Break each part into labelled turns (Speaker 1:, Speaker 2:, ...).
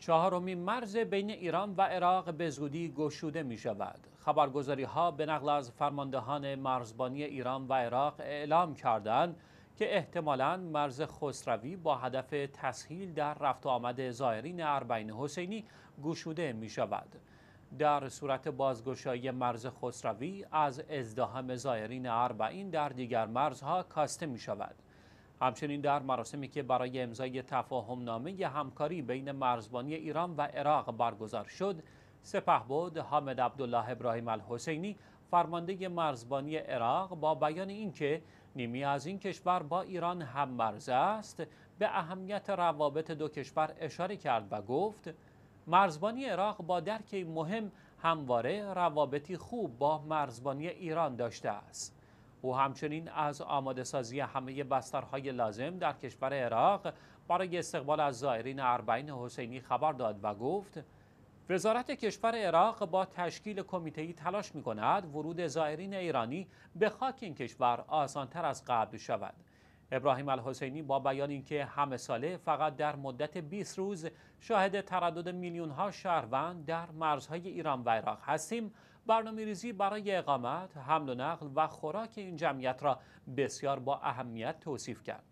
Speaker 1: چهارمین مرز بین ایران و عراق به زودی گشوده می شود. خبرگزاری ها به نقل از فرماندهان مرزبانی ایران و عراق اعلام کردند که احتمالا مرز خسروی با هدف تسهیل در رفت و آمد زائرین اربعین حسینی گشوده می شود. در صورت بازگشایی مرز خسروی از ازدهام زائرین اربعین در دیگر مرزها کاسته می شود. همچنین در مراسمی که برای امضای تفاهم نامه همکاری بین مرزبانی ایران و عراق برگزار شد بود حامد عبدالله ابراهیم الحسینی فرمانده مرزبانی عراق با بیان اینکه نیمی از این کشور با ایران هم مرز است به اهمیت روابط دو کشور اشاره کرد و گفت مرزبانی عراق با درک مهم همواره روابطی خوب با مرزبانی ایران داشته است او همچنین از آماده سازی همه بسترهای لازم در کشور عراق برای استقبال از زائرین اربعین حسینی خبر داد و گفت وزارت کشور عراق با تشکیل کمیته تلاش می کند ورود زائرین ایرانی به خاک این کشور آسانتر از قبل شود. ابراهیم الحسینی با بیان اینکه همه ساله فقط در مدت 20 روز شاهد تردد میلیون ها شهروند در مرزهای ایران و عراق هستیم برنامه ریزی برای اقامت، حمل و نقل و خوراک این جمعیت را بسیار با اهمیت توصیف کرد.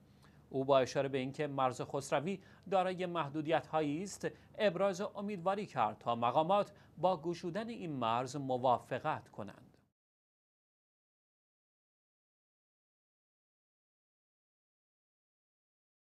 Speaker 1: او با اشاره به اینکه مرز خسروی دارای محدودیت هایی است ابراز امیدواری کرد تا مقامات با گشودن این مرز موافقت کنند